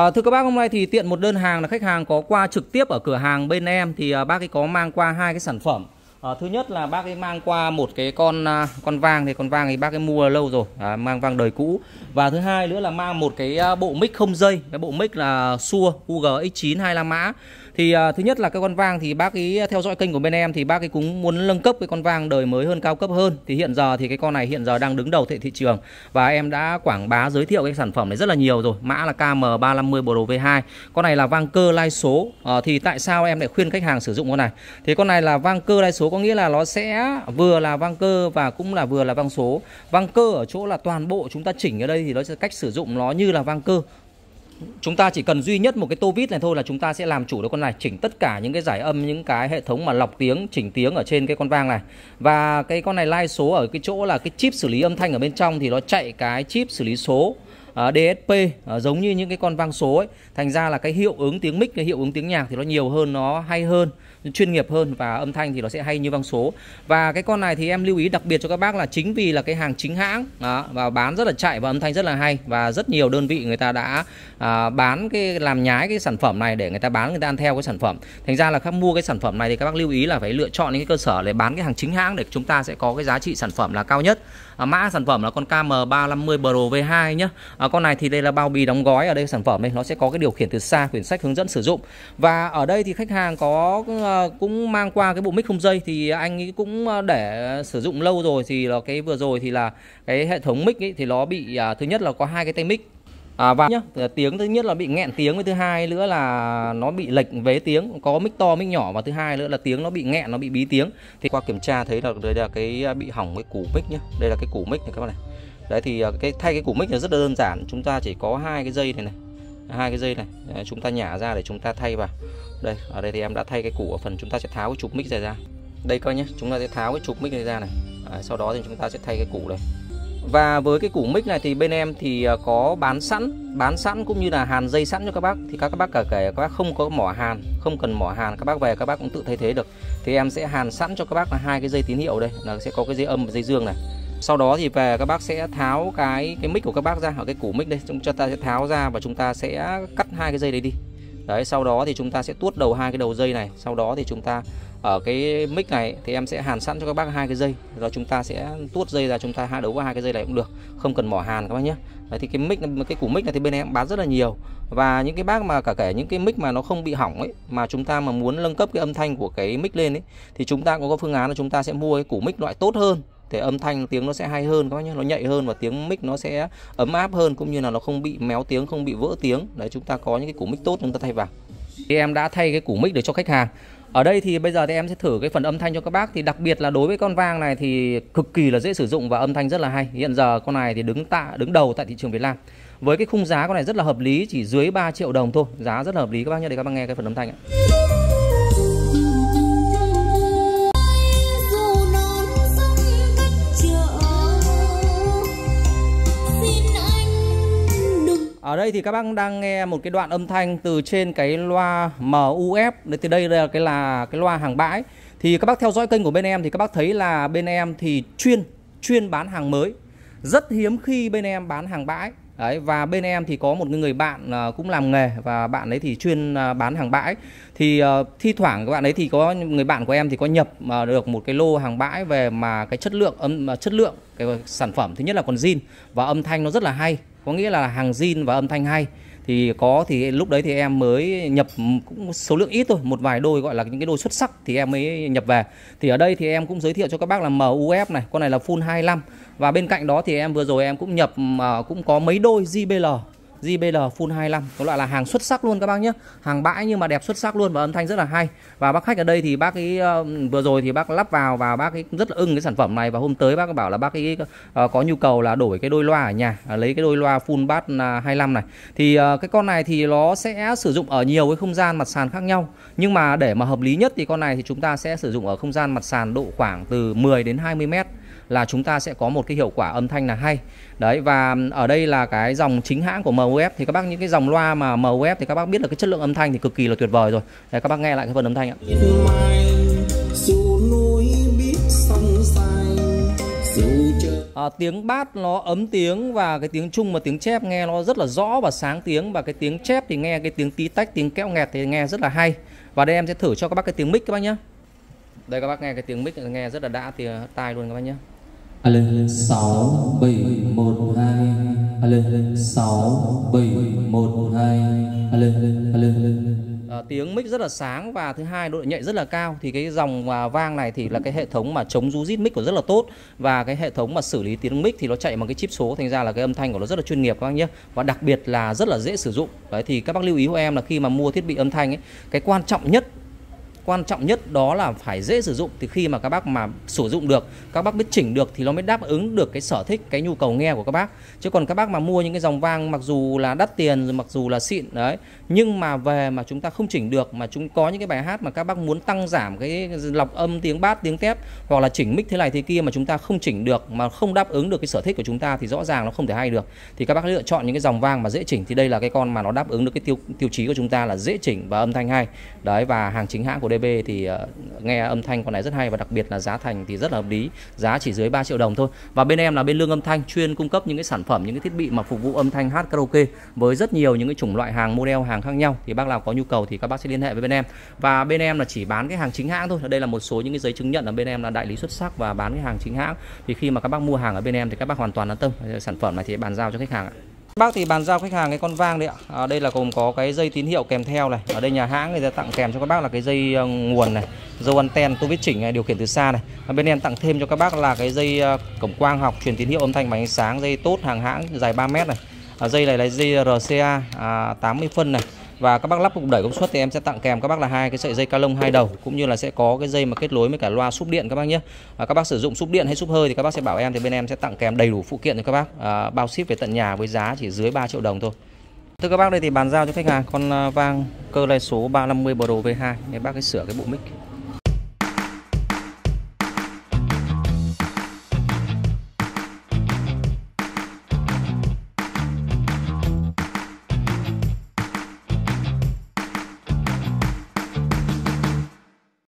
À, thưa các bác hôm nay thì tiện một đơn hàng là khách hàng có qua trực tiếp ở cửa hàng bên em thì à, bác ấy có mang qua hai cái sản phẩm à, thứ nhất là bác ấy mang qua một cái con à, con vang thì con vang thì bác ấy mua lâu rồi à, mang vang đời cũ và thứ hai nữa là mang một cái à, bộ mic không dây cái bộ mic là Shure UGX9 25 mã thì uh, thứ nhất là cái con vang thì bác ấy theo dõi kênh của bên em thì bác ấy cũng muốn nâng cấp cái con vang đời mới hơn cao cấp hơn thì hiện giờ thì cái con này hiện giờ đang đứng đầu thị thị trường và em đã quảng bá giới thiệu cái sản phẩm này rất là nhiều rồi mã là KM350 Pro V2 con này là vang cơ lai số uh, thì tại sao em lại khuyên khách hàng sử dụng con này thì con này là vang cơ lai số có nghĩa là nó sẽ vừa là vang cơ và cũng là vừa là vang số vang cơ ở chỗ là toàn bộ chúng ta chỉnh ở đây thì nó sẽ cách sử dụng nó như là vang cơ chúng ta chỉ cần duy nhất một cái tô vít này thôi là chúng ta sẽ làm chủ được con này chỉnh tất cả những cái giải âm những cái hệ thống mà lọc tiếng chỉnh tiếng ở trên cái con vang này và cái con này lai số ở cái chỗ là cái chip xử lý âm thanh ở bên trong thì nó chạy cái chip xử lý số Ờ, DSP ờ, giống như những cái con vang số ấy thành ra là cái hiệu ứng tiếng mic cái hiệu ứng tiếng nhạc thì nó nhiều hơn nó hay hơn chuyên nghiệp hơn và âm thanh thì nó sẽ hay như vang số và cái con này thì em lưu ý đặc biệt cho các bác là chính vì là cái hàng chính hãng đó, và bán rất là chạy và âm thanh rất là hay và rất nhiều đơn vị người ta đã à, bán cái làm nhái cái sản phẩm này để người ta bán người ta ăn theo cái sản phẩm thành ra là các mua cái sản phẩm này thì các bác lưu ý là phải lựa chọn những cái cơ sở để bán cái hàng chính hãng để chúng ta sẽ có cái giá trị sản phẩm là cao nhất à, mã sản phẩm là con KM350 Pro V2 nhé à, À, con này thì đây là bao bì đóng gói ở đây sản phẩm đây nó sẽ có cái điều khiển từ xa quyển sách hướng dẫn sử dụng và ở đây thì khách hàng có ờ, cũng mang qua cái bộ mic không dây thì anh ấy cũng ờ, để sử dụng lâu rồi thì là cái vừa rồi thì là cái hệ thống mic ấy thì nó bị à, thứ nhất là có hai cái tay mic À, và nhá, à, tiếng thứ nhất là bị nghẹn tiếng với thứ hai nữa là nó bị lệch vế tiếng có mic to mic nhỏ và thứ hai nữa là tiếng nó bị nghẹn nó bị bí tiếng thì qua kiểm tra thấy là đây là cái bị hỏng cái củ mic nhá đây là cái củ mic này các bạn này đấy thì ờ, cái thay cái củ mic là rất là đơn giản chúng ta chỉ có hai cái dây này này hai cái dây này chúng ta nhả ra để chúng ta thay vào đây ở đây thì em đã thay cái củ ở phần chúng ta sẽ tháo cái trục mic này ra đây coi nhé chúng ta sẽ tháo cái trục mic này ra này à, sau đó thì chúng ta sẽ thay cái củ này và với cái củ mic này thì bên em thì ờ, có bán sẵn bán sẵn cũng như là hàn dây sẵn cho các bác thì các bác cả kể các bác không có mỏ hàn không cần mỏ hàn các bác về các bác cũng tự thay thế được thì em sẽ hàn sẵn cho các bác là hai cái dây tín hiệu đây là sẽ có cái dây âm và dây dương này sau đó thì về các bác sẽ tháo cái cái mic của các bác ra ở cái củ mic đây chúng ta sẽ tháo ra và chúng ta sẽ cắt hai cái dây đấy đi đấy sau đó thì chúng ta sẽ tuốt đầu hai cái đầu dây này sau đó thì chúng ta ở cái mic này thì em sẽ hàn sẵn cho các bác hai cái dây rồi chúng ta sẽ tuốt dây ra chúng ta hai đấu qua hai cái dây này cũng được không cần mỏ hàn các bác nhé đấy, thì cái mic cái củ mic này thì bên em bán rất là nhiều và những cái bác mà cả kể những cái mic mà nó không bị hỏng ấy mà chúng ta mà muốn nâng cấp cái âm thanh của cái mic lên ấy thì chúng ta cũng có phương án là chúng ta sẽ mua cái củ mic loại tốt hơn thì âm thanh tiếng nó sẽ hay hơn các bác nhé nó nhạy hơn và tiếng mic nó sẽ ấm áp hơn cũng như là nó không bị méo tiếng không bị vỡ tiếng đấy chúng ta có những cái củ mic tốt chúng ta thay vào thì em đã thay cái củ mic để cho khách hàng ở đây thì bây giờ thì em sẽ thử cái phần âm thanh cho các bác thì đặc biệt là đối với con vang này thì cực kỳ là dễ sử dụng và âm thanh rất là hay hiện giờ con này thì đứng tạ đứng đầu tại thị trường Việt Nam với cái khung giá con này rất là hợp lý chỉ dưới 3 triệu đồng thôi giá rất là hợp lý các bác nhé để các bác nghe cái phần âm thanh ạ đây thì các bác đang nghe một cái đoạn âm thanh từ trên cái loa MUF từ đây là cái là cái loa hàng bãi. Thì các bác theo dõi kênh của bên em thì các bác thấy là bên em thì chuyên chuyên bán hàng mới. Rất hiếm khi bên em bán hàng bãi. Đấy, và bên em thì có một người bạn à, cũng làm nghề và bạn ấy thì chuyên à, bán hàng bãi thì uh, thi thoảng các bạn ấy thì có người bạn của em thì có nhập uh, được một cái lô hàng bãi về mà cái chất lượng âm chất lượng cái sản phẩm thứ nhất là còn zin và âm thanh nó rất là hay có nghĩa là hàng zin và âm thanh hay thì có thì lúc đấy thì em mới nhập cũng số lượng ít thôi một vài đôi gọi là những cái đôi xuất sắc thì em mới nhập về thì ở đây thì em cũng giới thiệu cho các bác là MUF này con này là full 25 và bên cạnh đó thì em vừa rồi em cũng nhập à, cũng có mấy đôi JBL JBL Full 25 có loại là hàng xuất sắc luôn các bác nhé hàng bãi nhưng mà đẹp xuất sắc luôn và âm thanh rất là hay và bác khách ở đây thì bác ấy uh, vừa rồi thì bác lắp vào và bác ấy rất là ưng cái sản phẩm này và hôm tới bác bảo là bác ấy uh, có nhu cầu là đổi cái đôi loa ở nhà uh, lấy cái đôi loa full bass 25 à, này thì uh, cái con này thì nó sẽ sử dụng ở nhiều cái không gian mặt sàn khác nhau nhưng mà để mà hợp lý nhất thì con này thì chúng ta sẽ sử dụng ở không gian mặt sàn độ khoảng từ 10 đến 20 mét là chúng ta sẽ có một cái hiệu quả âm thanh là hay đấy và ở đây là cái dòng chính hãng của MUF thì các bác những cái dòng loa mà MUF thì các bác biết là cái chất lượng âm thanh thì cực kỳ là tuyệt vời rồi đấy các bác nghe lại cái phần âm thanh ạ à, tiếng bát nó ấm tiếng và cái tiếng chung và tiếng chép nghe nó rất là rõ và sáng tiếng và cái tiếng chép thì nghe cái tiếng tí tách tiếng kéo nghẹt thì nghe rất là hay và đây em sẽ thử cho các bác cái tiếng mic các bác nhé đây các bác nghe cái tiếng mic nghe rất là đã thì tai luôn các bác nhé lên sáu bảy một hai lên sáu bảy một hai lên lên À, tiếng mic rất là sáng và thứ hai độ nhạy rất là cao thì cái dòng à, vang này thì là cái hệ thống mà chống rú rít mic của rất là tốt và cái hệ thống mà xử lý tiếng mic thì nó chạy bằng cái chip số thành ra là cái âm thanh của nó rất là chuyên nghiệp các bác nhé và đặc biệt là rất là dễ sử dụng đấy thì các bác lưu ý của em là khi mà mua thiết bị âm thanh ấy cái quan trọng nhất quan trọng nhất đó là phải dễ sử dụng thì khi mà các bác mà sử dụng được các bác biết chỉnh được thì nó mới đáp ứng được cái sở thích cái nhu cầu nghe của các bác chứ còn các bác mà mua những cái dòng vang mặc dù là đắt tiền rồi mặc dù là xịn đấy nhưng mà về mà chúng ta không chỉnh được mà chúng có những cái bài hát mà các bác muốn tăng giảm cái lọc âm tiếng bát tiếng tép hoặc là chỉnh mic thế này thế kia mà chúng ta không chỉnh được mà không đáp ứng được cái sở thích của chúng ta thì rõ ràng nó không thể hay được thì các bác lựa chọn những cái dòng vang mà dễ chỉnh thì đây là cái con mà nó đáp ứng được cái tiêu tiêu chí của chúng ta là dễ chỉnh và âm thanh hay đấy và hàng chính hãng của đây DB thì ờ, nghe âm thanh con này rất hay và đặc biệt là giá thành thì rất là hợp lý giá chỉ dưới 3 triệu đồng thôi và bên em là bên lương âm thanh chuyên cung cấp những cái sản phẩm những cái thiết bị mà phục vụ âm thanh hát karaoke với rất nhiều những cái chủng loại hàng model hàng khác nhau thì bác nào có nhu cầu thì các bác sẽ liên hệ với bên em và bên em là chỉ bán cái hàng chính hãng thôi đây là một số những cái giấy chứng nhận là bên em là đại lý xuất sắc và bán cái hàng chính hãng thì khi mà các bác mua hàng ở bên em thì các bác hoàn toàn an tâm sản phẩm này thì bàn giao cho khách hàng ạ Bác thì bàn giao khách hàng cái con vang đấy ạ. À, đây là gồm có cái dây tín hiệu kèm theo này. Ở đây nhà hãng người ta tặng kèm cho các bác là cái dây ờ, nguồn này, dâu anten tô viết chỉnh này, điều khiển từ xa này. Ở bên em tặng thêm cho các bác là cái dây ờ, cổng quang học truyền tín hiệu âm thanh và ánh sáng, dây tốt hàng hãng dài 3 mét này. À, dây này là dây RCA à, 80 phân này và các bác lắp cục đẩy công suất thì em sẽ tặng kèm các bác là hai cái sợi dây ca lông hai đầu cũng như là sẽ có cái dây mà kết nối với cả loa súp điện các bác nhé à, các bác sử dụng súp điện hay súp hơi thì các bác sẽ bảo em thì bên em sẽ tặng kèm đầy đủ phụ kiện cho các bác à, bao ship về tận nhà với giá chỉ dưới 3 triệu đồng thôi Thưa các bác đây thì bàn giao cho khách hàng con à, vang cơ lai số 350 Pro v hai để bác ấy sửa cái bộ mic